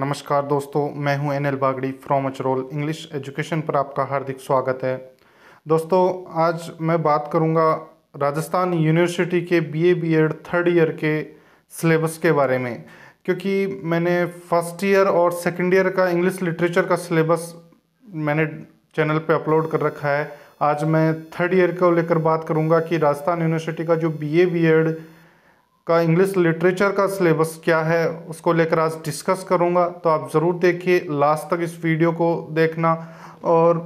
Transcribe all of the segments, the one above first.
नमस्कार दोस्तों मैं हूं N L Bagri from Achrol English Education पर आपका हार्दिक स्वागत है दोस्तों आज मैं बात करूंगा राजस्थान यूनिवर्सिटी के बीए बीएड थर्ड ईयर के सिलेबस के बारे में क्योंकि मैंने फर्स्ट ईयर और सेकेंड ईयर का इंग्लिश लिटरेचर का सिलेबस मैंने चैनल पे अपलोड कर रखा है आज मैं थर्ड ईयर को लेकर बात करूँगा कि राजस्थान यूनिवर्सिटी का जो बी ए बी एड का इंग्लिश लिटरेचर का सिलेबस क्या है उसको लेकर आज डिस्कस करूँगा तो आप ज़रूर देखिए लास्ट तक इस वीडियो को देखना और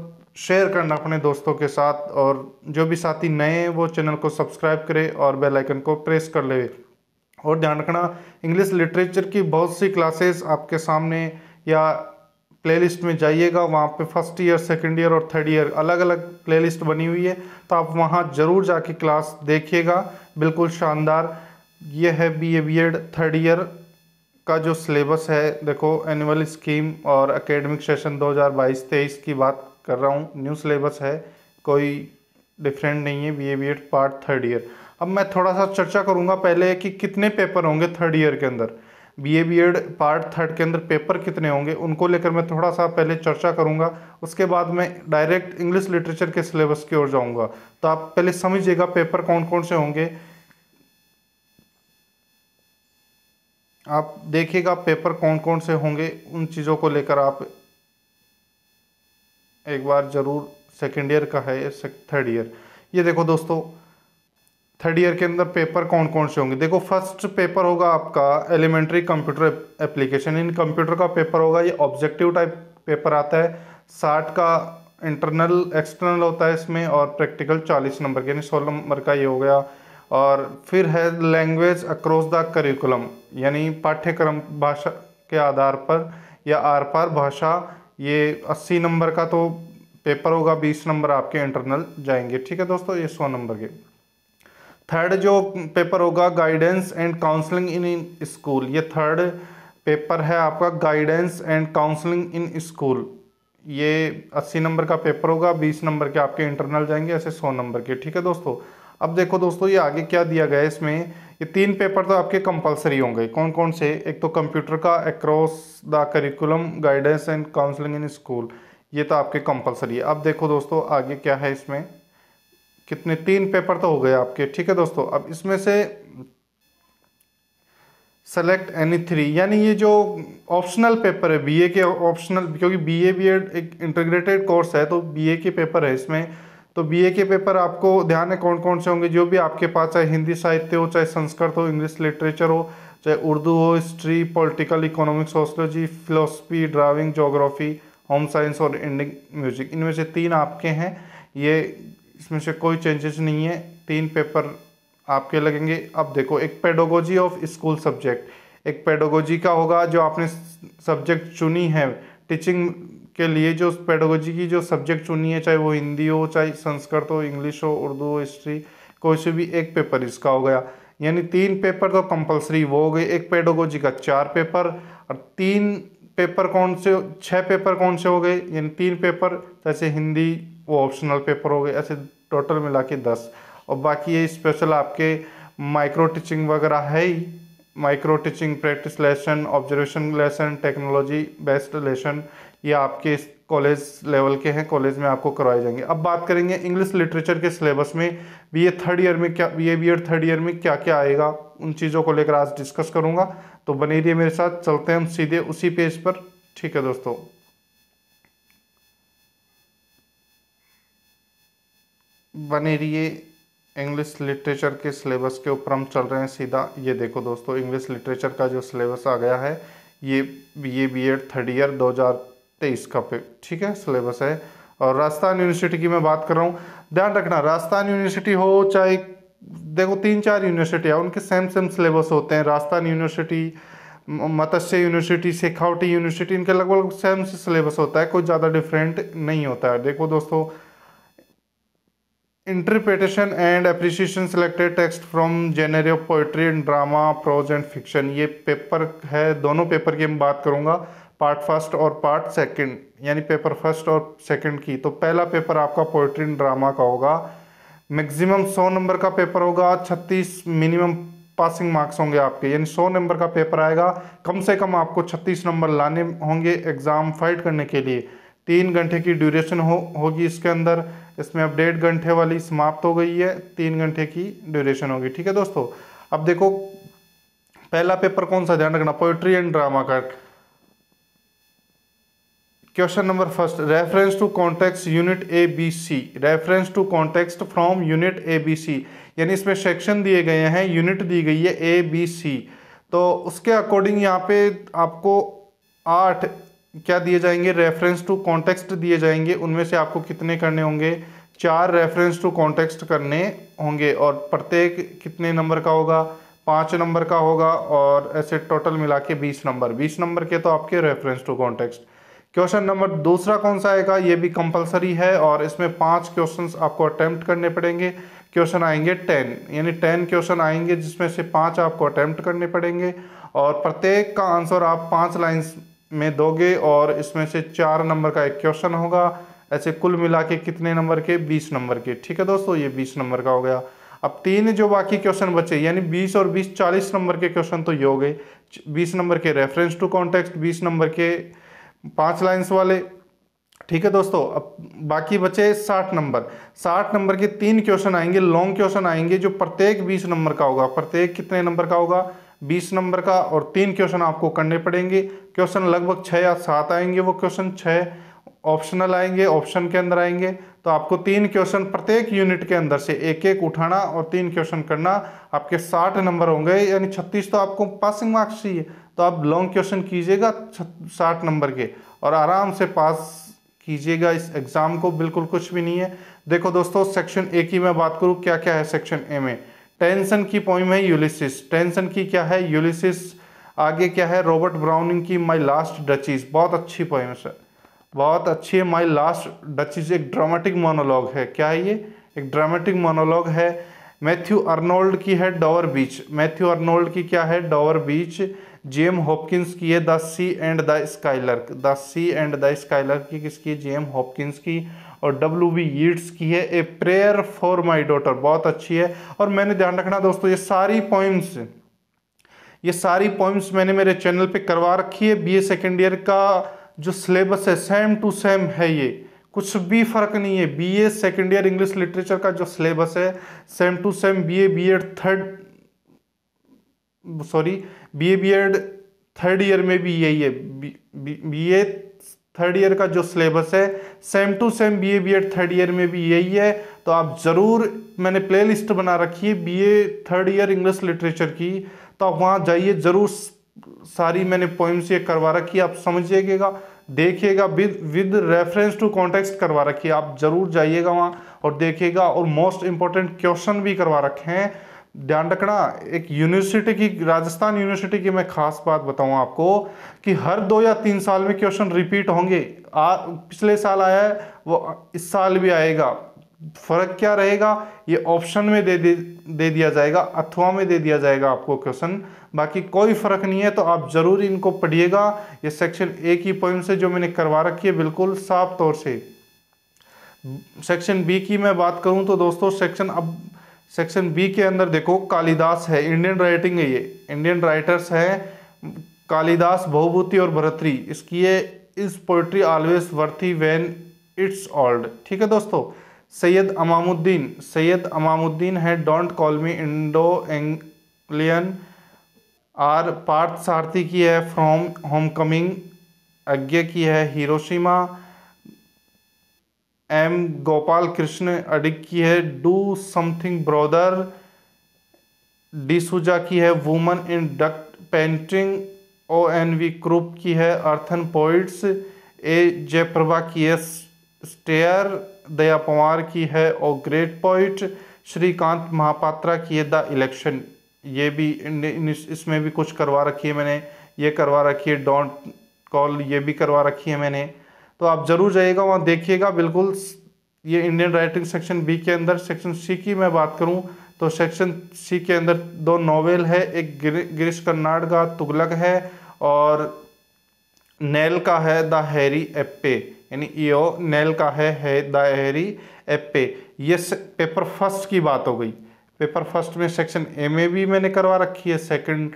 शेयर करना अपने दोस्तों के साथ और जो भी साथी नए हैं वो चैनल को सब्सक्राइब करें और बेल आइकन को प्रेस कर ले और ध्यान रखना इंग्लिश लिटरेचर की बहुत सी क्लासेस आपके सामने या प्लेलिस्ट में जाइएगा वहाँ पे फर्स्ट ईयर सेकंड ईयर और थर्ड ईयर अलग अलग प्लेलिस्ट बनी हुई है तो आप वहाँ ज़रूर जाके क्लास देखिएगा बिल्कुल शानदार ये है B A B Ed third year का जो सिलेबस है देखो एनुअल स्कीम और एकेडमिक सेशन 2022-23 की बात कर रहा हूँ न्यू सिलेबस है कोई डिफरेंट नहीं है B A B Ed part third year अब मैं थोड़ा सा चर्चा करूँगा पहले कि कितने पेपर होंगे थर्ड ईयर के अंदर B A B Ed part third के अंदर पेपर कितने होंगे उनको लेकर मैं थोड़ा सा पहले चर्चा करूँगा उसके बाद मैं डायरेक्ट इंग्लिश लिटरेचर के सिलेबस की ओर जाऊँगा तो आप पहले समझिएगा पेपर कौन कौन से होंगे आप देखिएगा पेपर कौन कौन से होंगे उन चीज़ों को लेकर आप एक बार ज़रूर सेकेंड ईयर का है थर्ड ईयर ये देखो दोस्तों थर्ड ईयर के अंदर पेपर कौन कौन से होंगे देखो फर्स्ट पेपर होगा आपका elementary computer application in computer का पेपर होगा ये ऑब्जेक्टिव टाइप पेपर आता है साठ का इंटरनल एक्सटर्नल होता है इसमें और प्रैक्टिकल चालीस नंबर के यानी सोलह नंबर का ये हो गया और फिर है लैंग्वेज अक्रॉस द करिकुलम यानी पाठ्यक्रम भाषा के आधार पर या आर पार भाषा ये अस्सी नंबर का तो पेपर होगा बीस नंबर आपके इंटरनल जाएंगे ठीक है दोस्तों ये सौ नंबर के थर्ड जो पेपर होगा guidance and counselling in in school ये थर्ड पेपर है आपका guidance and counselling in school ये अस्सी नंबर का पेपर होगा बीस नंबर के आपके इंटरनल जाएंगे ऐसे सौ नंबर के ठीक है दोस्तों अब देखो दोस्तों ये आगे क्या दिया गया है इसमें ये तीन पेपर तो आपके कंपलसरी होंगे कौन कौन से एक तो कंप्यूटर का across the curriculum guidance and counselling in school ये तो आपके कंपलसरी है अब देखो दोस्तों आगे क्या है इसमें कितने तीन पेपर तो हो गए आपके ठीक है दोस्तों अब इसमें से सेलेक्ट एनी थ्री यानी ये जो ऑप्शनल पेपर है बीए के ऑप्शनल क्योंकि बीए बीएड एक इंटीग्रेटेड कोर्स है तो बीए के पेपर है इसमें तो बीए के पेपर आपको ध्यान है कौन कौन से होंगे जो भी आपके पास चाहे हिंदी साहित्य हो चाहे संस्कृत हो इंग्लिश लिटरेचर हो चाहे उर्दू हो history political economics sociology philosophy driving geography home science और इंडिंग म्यूजिक इनमें से तीन आपके हैं ये इसमें से कोई चेंजेस नहीं है तीन पेपर आपके लगेंगे अब देखो एक पेडोगोजी ऑफ स्कूल सब्जेक्ट एक पेडोगोजी का होगा जो आपने सब्जेक्ट चुनी है टीचिंग के लिए जो पेडोलॉजी की जो सब्जेक्ट चुनी है चाहे वो हिंदी हो चाहे संस्कृत हो इंग्लिश हो उर्दू हो हिस्ट्री कोई से भी एक पेपर इसका हो गया यानी तीन पेपर तो कंपलसरी वो हो गए एक पेडोलॉजी का चार पेपर और तीन पेपर कौन से छः पेपर कौन से हो गए यानी तीन पेपर जैसे हिंदी वो ऑप्शनल पेपर हो गए ऐसे टोटल मिला के दस और बाकी ये स्पेशल आपके माइक्रो टीचिंग वगैरह है ही micro teaching practice lesson observation lesson technology based lesson ये आपके कॉलेज लेवल के हैं कॉलेज में आपको करवाए जाएंगे अब बात करेंगे इंग्लिश लिटरेचर के सिलेबस में बी ए थर्ड ईयर में क्या B A B Ed third year में क्या क्या आएगा उन चीज़ों को लेकर आज डिस्कस करूँगा तो बने रहिए मेरे साथ चलते हैं हम सीधे उसी पेज पर ठीक है दोस्तों बने रहिए इंग्लिश लिटरेचर के सिलेबस के ऊपर हम चल रहे हैं सीधा ये देखो दोस्तों इंग्लिश लिटरेचर का जो सिलेबस आ गया है ये ये बी एड थर्ड ईयर 2023 का पे ठीक है सिलेबस है और राजस्थान यूनिवर्सिटी की मैं बात कर रहा हूँ ध्यान रखना राजस्थान यूनिवर्सिटी हो चाहे देखो तीन चार यूनिवर्सिटी है उनके सेम सेम सिलेबस होते हैं Rajasthan University Matsya University Shekhawati University इनके लगभग सेम से सिलेबस होता है कोई ज़्यादा डिफरेंट नहीं होता है देखो दोस्तों interpretation and appreciation selected text from genre of poetry and drama prose and fiction ये पेपर है दोनों पेपर की मैं बात करूँगा पार्ट फर्स्ट और पार्ट सेकंड यानी पेपर फर्स्ट और सेकंड की तो पहला पेपर आपका पोइट्री एंड ड्रामा का होगा मैक्सिमम सौ नंबर का पेपर होगा छत्तीस मिनिमम पासिंग मार्क्स होंगे आपके यानी सौ नंबर का पेपर आएगा कम से कम आपको छत्तीस नंबर लाने होंगे एग्ज़ाम फाइट करने के लिए तीन घंटे की ड्यूरेशन हो होगी इसके अंदर इसमें अब डेढ़ घंटे वाली समाप्त हो गई है तीन घंटे की ड्यूरेशन होगी ठीक है दोस्तों अब देखो पहला पेपर कौन सा ध्यान रखना पोइट्री एंड ड्रामा का question number first reference to context unit A B C reference to context from unit A B C यानी इसमें सेक्शन दिए गए हैं यूनिट दी गई है ए बी सी तो उसके अकॉर्डिंग यहाँ पे आपको आठ क्या दिए जाएंगे रेफरेंस टू कॉन्टेक्स्ट दिए जाएंगे उनमें से आपको कितने करने होंगे चार रेफरेंस टू कॉन्टेक्स्ट करने होंगे और प्रत्येक कितने नंबर का होगा पाँच नंबर का होगा और ऐसे टोटल मिला के बीस नंबर बीस नंबर के तो आपके reference to context question number दूसरा कौन सा आएगा ये भी कंपलसरी है और इसमें पांच क्वेश्चंस आपको अटैम्प्ट करने पड़ेंगे क्वेश्चन आएंगे टेन यानी टेन क्वेश्चन आएंगे जिसमें से पांच आपको अटैम्प्ट करने पड़ेंगे और प्रत्येक का आंसर आप पांच लाइन्स में दोगे और इसमें से चार नंबर का एक क्वेश्चन होगा ऐसे कुल मिला के कितने नंबर के बीस नंबर के ठीक है दोस्तों ये बीस नंबर का हो गया अब तीन जो बाकी क्वेश्चन बचे यानी बीस और बीस चालीस नंबर के क्वेश्चन तो ये हो गए बीस नंबर के रेफरेंस टू कॉन्टेक्स्ट बीस नंबर के पाँच लाइन्स वाले ठीक है दोस्तों अब बाकी बचे साठ नंबर साठ नंबर के तीन क्वेश्चन आएंगे लॉन्ग क्वेश्चन आएंगे जो प्रत्येक बीस नंबर का होगा प्रत्येक कितने नंबर का होगा बीस नंबर का और तीन क्वेश्चन आपको करने पड़ेंगे क्वेश्चन लगभग छः या सात आएंगे वो क्वेश्चन छः ऑप्शनल आएंगे ऑप्शन के अंदर आएंगे तो आपको तीन क्वेश्चन प्रत्येक यूनिट के अंदर से एक एक उठाना और तीन क्वेश्चन करना आपके साठ नंबर होंगे यानी छत्तीस तो आपको पासिंग मार्क्स चाहिए तो आप लॉन्ग क्वेश्चन कीजिएगा साठ नंबर के और आराम से पास कीजिएगा इस एग्ज़ाम को बिल्कुल कुछ भी नहीं है देखो दोस्तों सेक्शन ए की मैं बात करूँ क्या क्या है सेक्शन ए में टेंशन की पॉइम है यूलिसिस टेंशन की क्या है यूलिसिस आगे क्या है रॉबर्ट ब्राउनिंग की माई लास्ट डचीज बहुत अच्छी पोइम्स है बहुत अच्छी है माई लास्ट डचीज एक ड्रामेटिक मोनोलॉग है क्या है ये एक ड्रामेटिक मोनोलॉग है मैथ्यू अर्नोल्ड की है डॉवर बीच मैथ्यू अर्नोल्ड की क्या है डॉवर बीच जेम होपकिंस की है the sea and the skylark the sea and the skylark की किसकी है जेम होपकिंस की और डब्ल्यू बी यीड्स की है a prayer for my daughter बहुत अच्छी है और मैंने ध्यान रखना दोस्तों ये सारी पॉइंट्स ये सारी पॉइंट्स मैंने मेरे चैनल पे करवा रखी है बीए सेकेंड ईयर का जो सिलेबस है सेम टू सेम है ये कुछ भी फ़र्क नहीं है BA second year English literature का जो सिलेबस है same to same BA BEd third sorry BA BEd third year में भी यही है बीए थर्ड ईयर का जो सिलेबस है same to same BA BEd third year में भी यही है तो आप ज़रूर मैंने प्लेलिस्ट बना रखी है BA third year English literature की तो आप वहाँ जाइए ज़रूर सारी मैंने पोइम्स ये करवा रखी है आप समझिएगा देखिएगा with with reference to context करवा रखिए आप ज़रूर जाइएगा वहाँ और देखिएगा और मोस्ट इम्पोर्टेंट क्वेश्चन भी करवा रखे हैं ध्यान रखना एक यूनिवर्सिटी की राजस्थान यूनिवर्सिटी की मैं खास बात बताऊँ आपको कि हर दो या तीन साल में क्वेश्चन रिपीट होंगे आ, पिछले साल आया है वो इस साल भी आएगा फर्क क्या रहेगा ये ऑप्शन में दे दे दे दिया जाएगा अथवा में दे दिया जाएगा आपको क्वेश्चन बाकी कोई फर्क नहीं है तो आप ज़रूर इनको पढ़िएगा ये सेक्शन ए की पोइम से जो मैंने करवा रखी है बिल्कुल साफ तौर से सेक्शन बी की मैं बात करूं तो दोस्तों सेक्शन अब सेक्शन बी के अंदर देखो कालिदास है इंडियन राइटिंग है ये इंडियन राइटर्स हैं कालिदास बहुभूति और भरतरी इसकी ये इस poetry always worthy when it's old ठीक है दोस्तों सैयद अमामुद्दीन सैयद अमामुद्दीन है don't call me Indo Anglian R Partha Sarathy की है फ्रॉम होमकमिंग अज्ञ की है हिरोशिमा एम गोपाल कृष्ण अडिक की है डू समथिंग डी सुजा की है woman in Dutch painting O N V Kurup की है अर्थन पोइट्स ए जयप्रभा की है स्टेयर दया पवार की है और ग्रेट पॉइंट श्रीकांत महापात्रा की है द इलेक्शन ये भी इसमें भी कुछ करवा रखी है मैंने ये करवा रखी है डोंट कॉल ये भी करवा रखी है मैंने तो आप ज़रूर जाइएगा वहाँ देखिएगा बिल्कुल ये इंडियन राइटिंग सेक्शन बी के अंदर सेक्शन सी की मैं बात करूँ तो सेक्शन सी के अंदर दो नॉवेल है एक गिरीश कर्नाड का तुगलक है और नेल का है द हैरी एप्पे यानी यो नेल का है, है द हैरी एप्पे ये पेपर फर्स्ट की बात हो गई पेपर फर्स्ट में सेक्शन ए में भी मैंने करवा रखी है सेकंड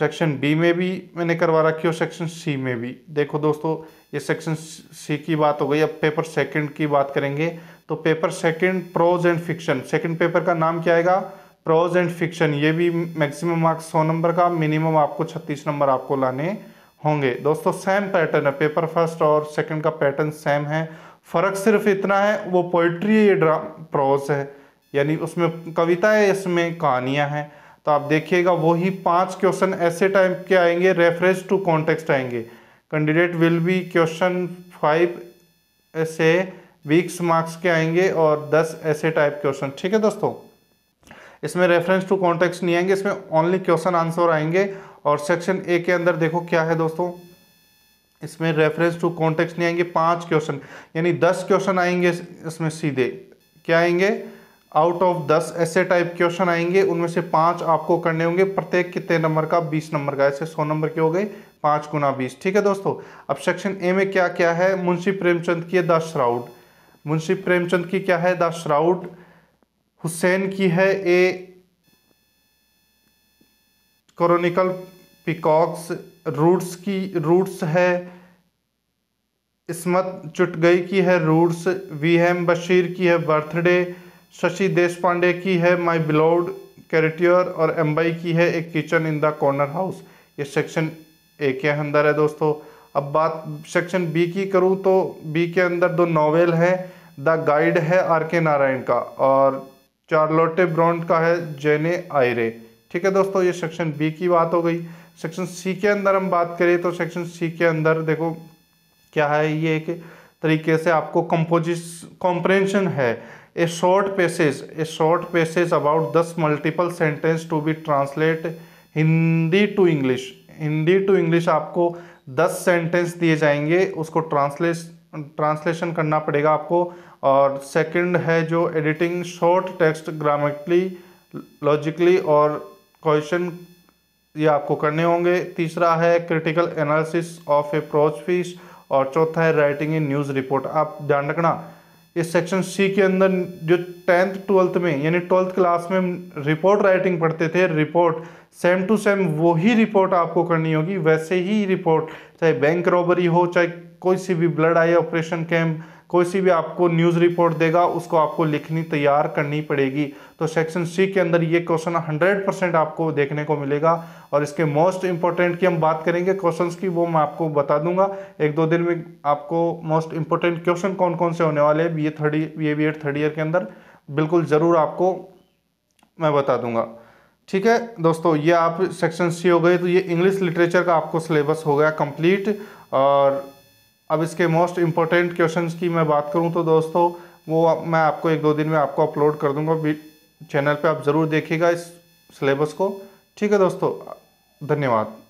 सेक्शन बी में भी मैंने करवा रखी और सेक्शन सी में भी देखो दोस्तों ये सेक्शन सी की बात हो गई अब पेपर सेकंड की बात करेंगे तो paper second prose and fiction second paper का नाम क्या आएगा प्रोज एंड फिक्शन ये भी मैक्सिमम मार्क्स सौ नंबर का मिनिमम आपको छत्तीस नंबर आपको लाने होंगे दोस्तों सेम पैटर्न है पेपर फर्स्ट और सेकंड का पैटर्न सेम है फ़र्क सिर्फ इतना है वो पोइट्री है ये ड्रा प्रोज है यानी उसमें कविता है इसमें कहानियाँ हैं तो आप देखिएगा वही पांच क्वेश्चन ऐसे टाइप के आएंगे रेफरेंस टू कॉन्टेक्स्ट आएंगे candidate will be question five ऐसे वीक्स मार्क्स के आएंगे और दस ऐसे टाइप क्वेश्चन ठीक है दोस्तों इसमें रेफरेंस टू कॉन्टेक्स्ट नहीं आएंगे इसमें ओनली क्वेश्चन आंसर आएंगे और सेक्शन ए के अंदर देखो क्या है दोस्तों इसमें रेफरेंस टू कॉन्टेक्स्ट नहीं आएंगे पांच क्वेश्चन यानी दस क्वेश्चन आएंगे इसमें सीधे क्या आएंगे आउट ऑफ दस ऐसे टाइप क्वेश्चन आएंगे उनमें से पांच आपको करने होंगे प्रत्येक कितने नंबर का बीस नंबर का ऐसे सौ नंबर के हो गए पाँच गुना बीस ठीक है दोस्तों अब सेक्शन ए में क्या क्या है मुंशी प्रेमचंद की है द श्राउड मुंशी प्रेमचंद की क्या है द श्राउड हुसैन की है ए क्रोनिकल पिकॉक्स रूट्स की रूट्स है इसमत चुटगई की है रूट्स वी एम बशीर की है बर्थडे शशि देश पांडे की है माय ब्लाउड कैरेटियर और एम्बई की है एक kitchen in the corner house ये सेक्शन ए के अंदर है दोस्तों अब बात सेक्शन बी की करूँ तो बी के अंदर दो नॉवेल हैं द गाइड है आर के नारायण का और चार्लोटे ब्रॉन्ड का है जेने आयरे ठीक है दोस्तों ये सेक्शन बी की बात हो गई सेक्शन सी के अंदर हम बात करें तो सेक्शन सी के अंदर देखो क्या है ये एक तरीके से आपको कंपोजिश कॉम्प्रेंशन है a short passage a short passage about दस multiple sentence to be translate Hindi to English Hindi to English आपको दस सेंटेंस दिए जाएंगे उसको ट्रांसलेस ट्रांसलेशन करना पड़ेगा आपको और सेकंड है जो editing short text grammatically logically और क्वेश्चन ये आपको करने होंगे तीसरा है critical analysis of approaches और चौथा है राइटिंग इन न्यूज़ रिपोर्ट आप ध्यान रखना इस सेक्शन सी के अंदर जो टेंथ ट्वेल्थ में यानी ट्वेल्थ क्लास में रिपोर्ट राइटिंग पढ़ते थे रिपोर्ट सेम टू सेम वही रिपोर्ट आपको करनी होगी वैसे ही रिपोर्ट चाहे बैंक रॉबरी हो चाहे कोई सी भी ब्लड आई ऑपरेशन कैम्प कोई सी भी आपको न्यूज़ रिपोर्ट देगा उसको आपको लिखनी तैयार करनी पड़ेगी तो सेक्शन सी के अंदर ये क्वेश्चन 100 परसेंट आपको देखने को मिलेगा और इसके मोस्ट इंपॉर्टेंट की हम बात करेंगे क्वेश्चन की वो मैं आपको बता दूंगा एक दो दिन में आपको मोस्ट इंपॉर्टेंट क्वेश्चन कौन कौन से होने वाले हैं B A third B B Ed third year के अंदर बिल्कुल ज़रूर आपको मैं बता दूंगा ठीक है दोस्तों ये आप सेक्शन सी हो गए तो ये इंग्लिश लिटरेचर का आपको सिलेबस हो गया कंप्लीट और अब इसके मोस्ट इम्पॉर्टेंट क्वेश्चन की मैं बात करूँ तो दोस्तों वो मैं आपको एक दो दिन में आपको अपलोड कर दूँगा चैनल पर आप ज़रूर देखिएगा इस सिलेबस को ठीक है दोस्तों धन्यवाद